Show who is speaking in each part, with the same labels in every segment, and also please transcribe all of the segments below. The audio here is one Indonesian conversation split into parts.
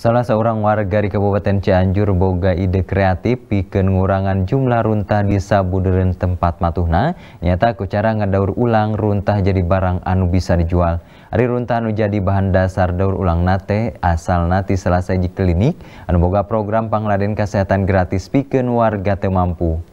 Speaker 1: Salah seorang warga di Kabupaten Cianjur boga ide kreatif bikin ngurangan jumlah runtah di sabuderen tempat matuhna. Nyata ku cara daur ulang runtah jadi barang anu bisa dijual. Ari runtah anu jadi bahan dasar daur ulang nate asal nati selesai di klinik. Anu boga program pangladen kesehatan gratis bikin warga mampu.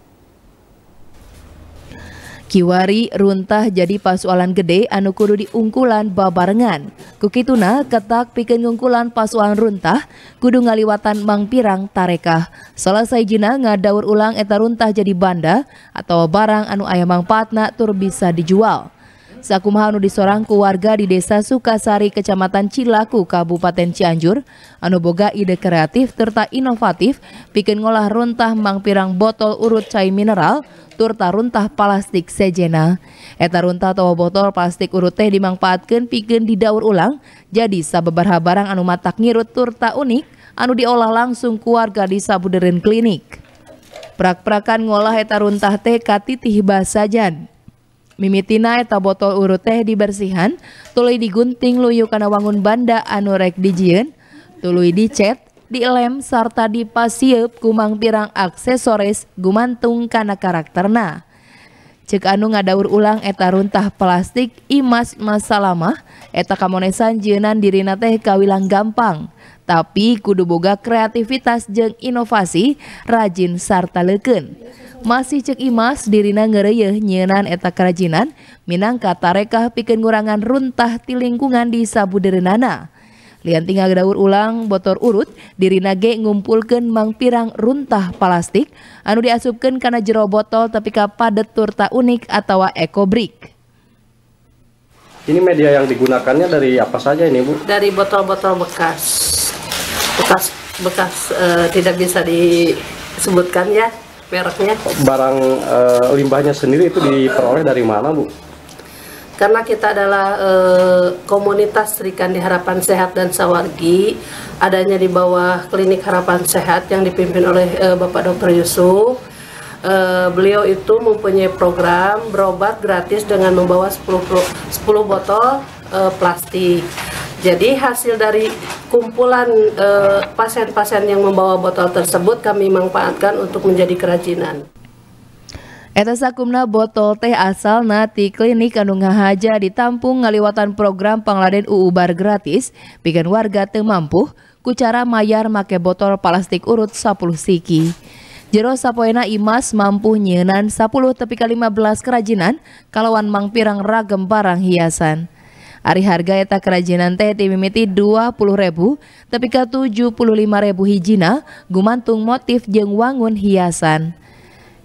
Speaker 2: Kiwari runtah jadi pasualan gede anu kudu diungkulan babarengan. Kukituna ketak pikin ngungkulan pasualan runtah kudu ngaliwatan mangpirang Tarekah. Selesai jina ngadaur ulang eta runtah jadi banda atau barang anu ayam mangpatna tur bisa dijual. Sakumaha anu disorang ku warga di Desa Sukasari, Kecamatan Cilaku, Kabupaten Cianjur, anu boga ide kreatif serta inovatif pikeun ngolah runtah mangpirang botol urut cai mineral turta taruntah plastik sejena. Eta runtah atau botol plastik urut teh dimanfaatkan piken didaur ulang, jadi sababarha barang anu matak ngirut turta unik, anu diolah langsung keluarga di Sabuderen Klinik. Prak-prakan ngolah eta runtah teh katitih basajan. Mimitina eta botol urut teh dibersihan, tuluy digunting luyu kana wangun banda anu rek dijien, tuluy dicet, di dilem serta dipasieup kumang pirang aksesoris gumantung kana karakterna. Cek anu ngadaur ulang eta runtah plastik imas masalamah eta kamonesan jeunan dirina teh kawilang gampang. Tapi kudu boga kreativitas jeng inovasi rajin sarta leken. Masih cek imas dirina ngereyeh nyenan eta kerajinan minangka tarekah pikeun ngurangan runtah tilingkungan lingkungan di derenana. Lian tinggal daur ulang botor urut diri nage ngumpulkan pirang runtah plastik anu diasupkan karena jero botol tapi padet turta unik atau eco brick.
Speaker 1: Ini media yang digunakannya dari apa saja ini Bu?
Speaker 3: Dari botol-botol bekas. Bekas bekas e, tidak bisa disebutkan ya mereknya.
Speaker 1: Barang e, limbahnya sendiri itu diperoleh dari mana Bu?
Speaker 3: karena kita adalah e, komunitas di Harapan Sehat dan Sawargi adanya di bawah Klinik Harapan Sehat yang dipimpin oleh e, Bapak Dr. Yusuf e, beliau itu mempunyai program berobat gratis dengan membawa 10, 10 botol e, plastik jadi hasil dari kumpulan pasien-pasien e, yang membawa botol tersebut kami manfaatkan untuk menjadi kerajinan
Speaker 2: Eta sakumna botol teh asal nati klinik anu haja haja ditampung ngaliwatan program pangladen UUBAR gratis bikin warga teu mampu kucara mayar make botol plastik urut 10 siki. Jero sapoena Imas mampu nyenan 10 tepi ke 15 kerajinan kalawan mangpirang ragem barang hiasan. Ari harga eta kerajinan teh dimimiti 20.000 tepi 75 75.000 hijina gumantung motif jeng wangun hiasan.